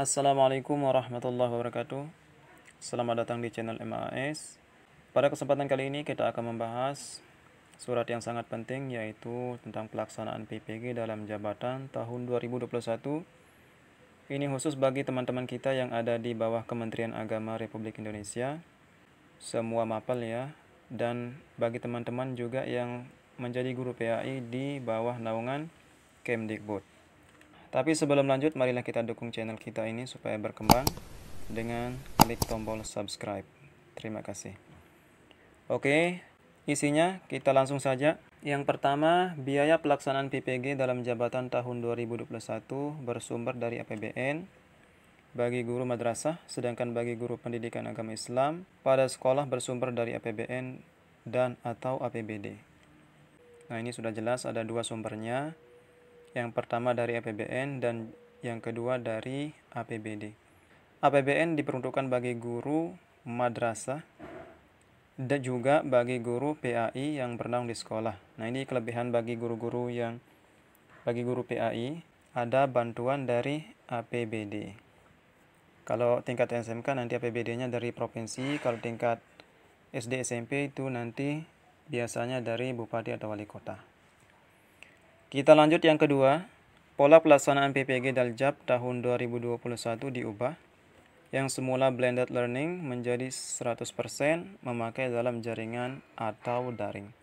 Assalamualaikum warahmatullahi wabarakatuh Selamat datang di channel MAS Pada kesempatan kali ini kita akan membahas Surat yang sangat penting yaitu tentang pelaksanaan PPG dalam jabatan tahun 2021 Ini khusus bagi teman-teman kita yang ada di bawah Kementerian Agama Republik Indonesia Semua mapel ya Dan bagi teman-teman juga yang menjadi guru PAI di bawah naungan Kemdikbud tapi sebelum lanjut, marilah kita dukung channel kita ini supaya berkembang dengan klik tombol subscribe. Terima kasih. Oke, isinya kita langsung saja. Yang pertama, biaya pelaksanaan PPG dalam jabatan tahun 2021 bersumber dari APBN bagi guru madrasah, sedangkan bagi guru pendidikan agama Islam pada sekolah bersumber dari APBN dan atau APBD. Nah, ini sudah jelas ada dua sumbernya, yang pertama dari APBN dan yang kedua dari APBD. APBN diperuntukkan bagi guru madrasah dan juga bagi guru PAI yang bernaung di sekolah. Nah, ini kelebihan bagi guru-guru yang bagi guru PAI ada bantuan dari APBD. Kalau tingkat SMK nanti APBD-nya dari provinsi, kalau tingkat SD SMP itu nanti biasanya dari bupati atau wali kota. Kita lanjut yang kedua, pola pelaksanaan PPG Daljab tahun 2021 diubah yang semula blended learning menjadi 100% memakai dalam jaringan atau daring.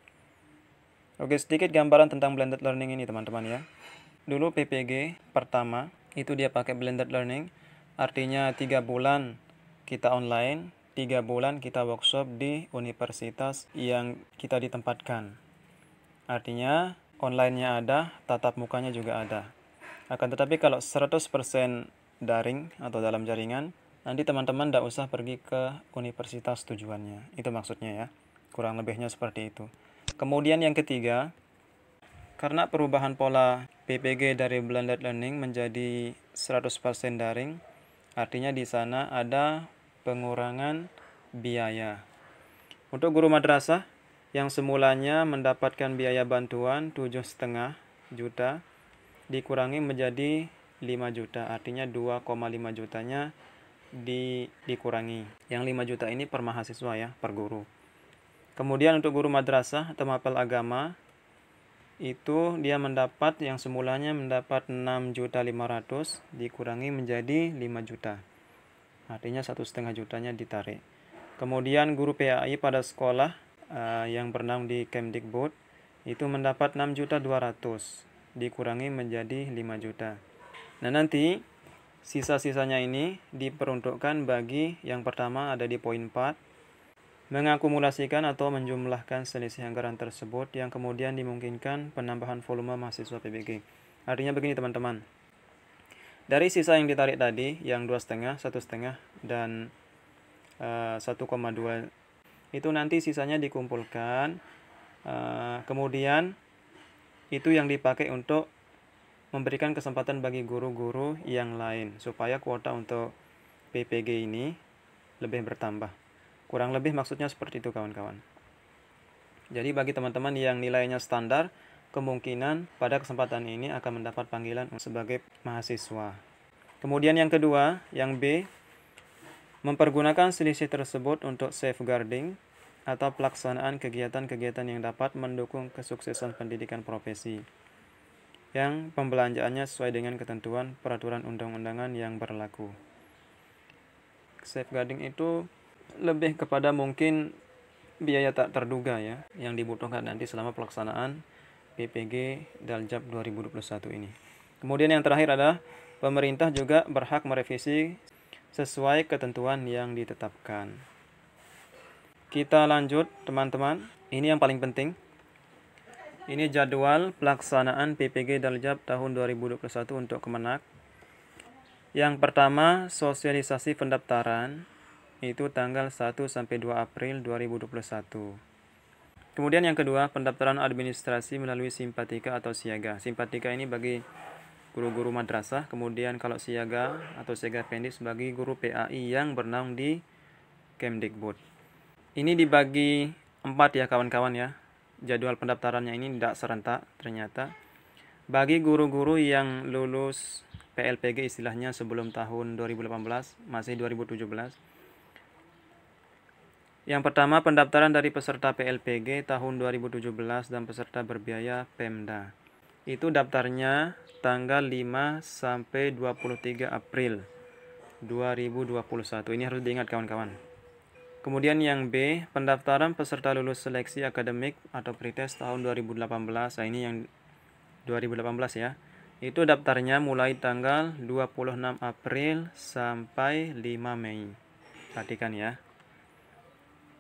Oke, sedikit gambaran tentang blended learning ini teman-teman ya. Dulu PPG pertama itu dia pakai blended learning, artinya 3 bulan kita online, 3 bulan kita workshop di universitas yang kita ditempatkan. Artinya online-nya ada, tatap mukanya juga ada. Akan tetapi kalau 100% daring atau dalam jaringan, nanti teman-teman tidak -teman usah pergi ke universitas tujuannya. Itu maksudnya ya. Kurang lebihnya seperti itu. Kemudian yang ketiga, karena perubahan pola PPG dari blended learning menjadi 100% daring, artinya di sana ada pengurangan biaya. Untuk guru madrasah, yang semulanya mendapatkan biaya bantuan 7,5 juta dikurangi menjadi 5 juta artinya 2,5 jutanya di, dikurangi yang 5 juta ini per mahasiswa ya per guru kemudian untuk guru madrasah atau mapel agama itu dia mendapat yang semulanya mendapat 6 juta 500 dikurangi menjadi 5 juta artinya satu setengah jutanya ditarik kemudian guru PAI pada sekolah Eh, yang bernama di Kemdikbud itu mendapat 6.200 dikurangi menjadi 5 juta. Nah, nanti sisa-sisanya ini diperuntukkan bagi yang pertama ada di poin 4 mengakumulasikan atau menjumlahkan selisih anggaran tersebut yang kemudian dimungkinkan penambahan volume mahasiswa PBG. Artinya begini teman-teman. Dari sisa yang ditarik tadi yang 2,5, 1,5 dan 1,2 eh, itu nanti sisanya dikumpulkan eh, kemudian itu yang dipakai untuk memberikan kesempatan bagi guru-guru yang lain supaya kuota untuk PPG ini lebih bertambah kurang lebih maksudnya seperti itu kawan-kawan jadi bagi teman-teman yang nilainya standar kemungkinan pada kesempatan ini akan mendapat panggilan sebagai mahasiswa kemudian yang kedua yang B Mempergunakan selisih tersebut untuk safeguarding atau pelaksanaan kegiatan-kegiatan yang dapat mendukung kesuksesan pendidikan profesi yang pembelanjaannya sesuai dengan ketentuan peraturan undang-undangan yang berlaku. Safeguarding itu lebih kepada mungkin biaya tak terduga ya yang dibutuhkan nanti selama pelaksanaan PPG Daljab 2021 ini. Kemudian yang terakhir adalah pemerintah juga berhak merevisi sesuai ketentuan yang ditetapkan. Kita lanjut, teman-teman. Ini yang paling penting. Ini jadwal pelaksanaan PPG Daljab tahun 2021 untuk Kemenak. Yang pertama, sosialisasi pendaftaran itu tanggal 1 sampai 2 April 2021. Kemudian yang kedua, pendaftaran administrasi melalui simpatika atau siaga. Simpatika ini bagi guru-guru madrasah kemudian kalau siaga atau siaga pendek sebagai guru PAI yang bernaung di Kemdikbud ini dibagi empat ya kawan-kawan ya jadwal pendaftarannya ini tidak serentak ternyata bagi guru-guru yang lulus PLPG istilahnya sebelum tahun 2018 masih 2017 yang pertama pendaftaran dari peserta PLPG tahun 2017 dan peserta berbiaya Pemda itu daftarnya tanggal 5 sampai 23 April 2021 ini harus diingat kawan-kawan kemudian yang B pendaftaran peserta lulus seleksi akademik atau pretest tahun 2018 nah ini yang 2018 ya itu daftarnya mulai tanggal 26 April sampai 5 Mei perhatikan ya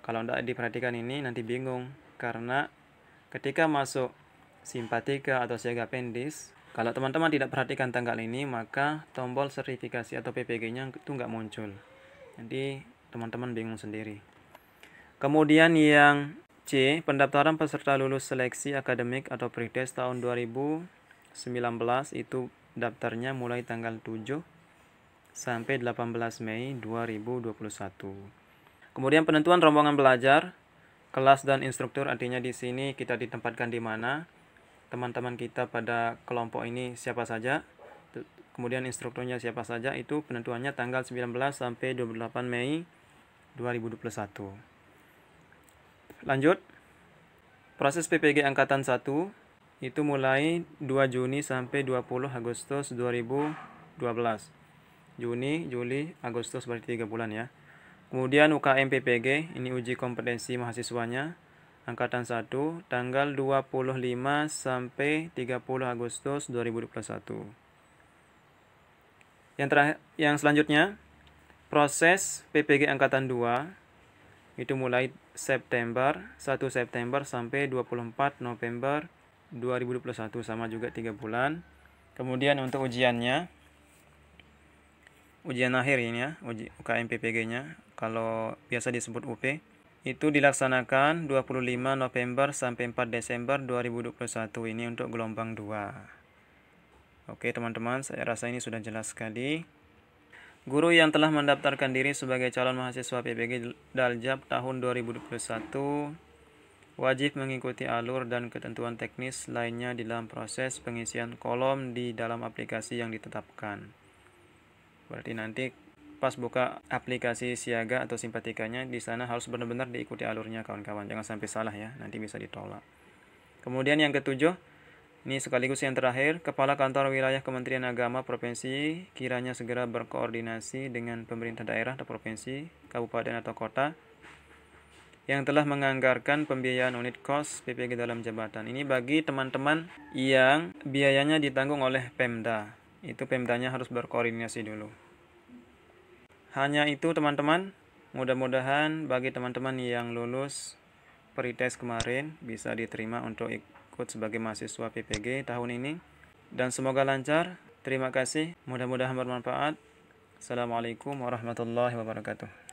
kalau tidak diperhatikan ini nanti bingung karena ketika masuk simpatika atau siaga pendis. Kalau teman-teman tidak perhatikan tanggal ini, maka tombol sertifikasi atau PPG-nya itu nggak muncul. Jadi, teman-teman bingung sendiri. Kemudian yang C, pendaftaran peserta lulus seleksi akademik atau pretest tahun 2019 itu daftarnya mulai tanggal 7 sampai 18 Mei 2021. Kemudian penentuan rombongan belajar, kelas dan instruktur artinya di sini kita ditempatkan di mana teman-teman kita pada kelompok ini siapa saja kemudian instrukturnya siapa saja itu penentuannya tanggal 19 sampai 28 Mei 2021 lanjut proses PPG angkatan 1 itu mulai 2 Juni sampai 20 Agustus 2012 Juni, Juli, Agustus berarti 3 bulan ya kemudian UKM PPG ini uji kompetensi mahasiswanya angkatan 1 tanggal 25 sampai 30 Agustus 2021. Yang terakhir yang selanjutnya proses PPG angkatan 2 itu mulai September 1 September sampai 24 November 2021 sama juga 3 bulan. Kemudian untuk ujiannya ujian akhir ini ya, uji UKM PPG-nya kalau biasa disebut UP itu dilaksanakan 25 November sampai 4 Desember 2021 ini untuk gelombang 2 oke teman-teman saya rasa ini sudah jelas sekali Guru yang telah mendaftarkan diri sebagai calon mahasiswa PPG Daljab tahun 2021 wajib mengikuti alur dan ketentuan teknis lainnya di dalam proses pengisian kolom di dalam aplikasi yang ditetapkan. Berarti nanti pas buka aplikasi siaga atau simpatikanya di sana harus benar-benar diikuti alurnya kawan-kawan jangan sampai salah ya nanti bisa ditolak kemudian yang ketujuh ini sekaligus yang terakhir, Kepala Kantor Wilayah Kementerian Agama Provinsi kiranya segera berkoordinasi dengan pemerintah daerah atau provinsi, kabupaten atau kota yang telah menganggarkan pembiayaan unit kos PPG dalam jabatan. Ini bagi teman-teman yang biayanya ditanggung oleh Pemda. Itu Pemdanya harus berkoordinasi dulu. Hanya itu teman-teman. Mudah-mudahan bagi teman-teman yang lulus pretest kemarin bisa diterima untuk ikut sebagai mahasiswa PPG tahun ini. Dan semoga lancar. Terima kasih. Mudah-mudahan bermanfaat. Assalamualaikum warahmatullahi wabarakatuh.